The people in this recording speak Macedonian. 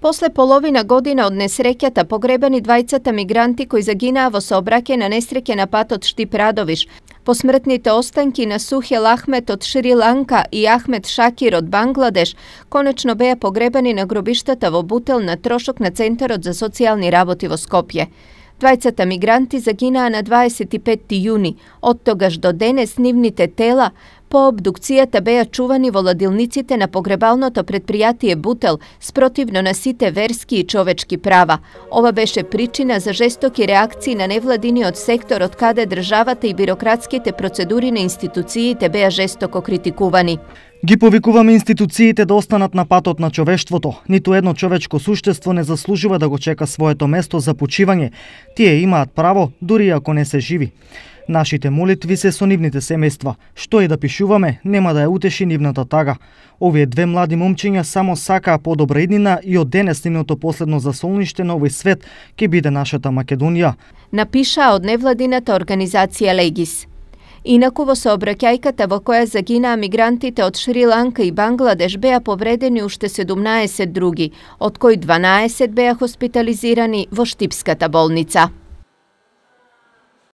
После половина година од несреќата погребани двајцата мигранти кои загинаа во сообраќај на несреќа на патот Штип Радовиш, посмртните останки на Сухе Лахмет од Шри-Ланка и Ахмет Шакир од Бангладеш конечно беа погребани на гробиштата во Бутел на трошок на Центарот за социјални работи во Скопје. Двајцата мигранти загинаа на 25. јуни. Од тогаш до денес нивните тела По обдукцијата беа чувани во ладилниците на погребалното предпријатие Бутел спротивно на сите верски и човечки права. Ова беше причина за жестоки реакции на невладиниот сектор од каде државата и бирократските процедури на институциите беа жестоко критикувани. Ги повикуваме институциите да останат на патот на човештвото. Ниту едно човечко суштество не заслужува да го чека своето место за почивање. Тие имаат право, дури ако не се живи. Нашите молитви се со нивните семејства. Што е да пишуваме, нема да ја утеши нивната тага. Овие две млади момчиња само сакаа подобра иднина и од денес нивното последно засолниште на овој свет ќе биде нашата Македонија. Напишаа од невладината организација Легис. Инаку во сообраќајката во која загинаа мигрантите од Шри-Ланка и Бангладеш беа повредени уште 17 други, од кои 12 беа хоспитализирани во Штипската болница.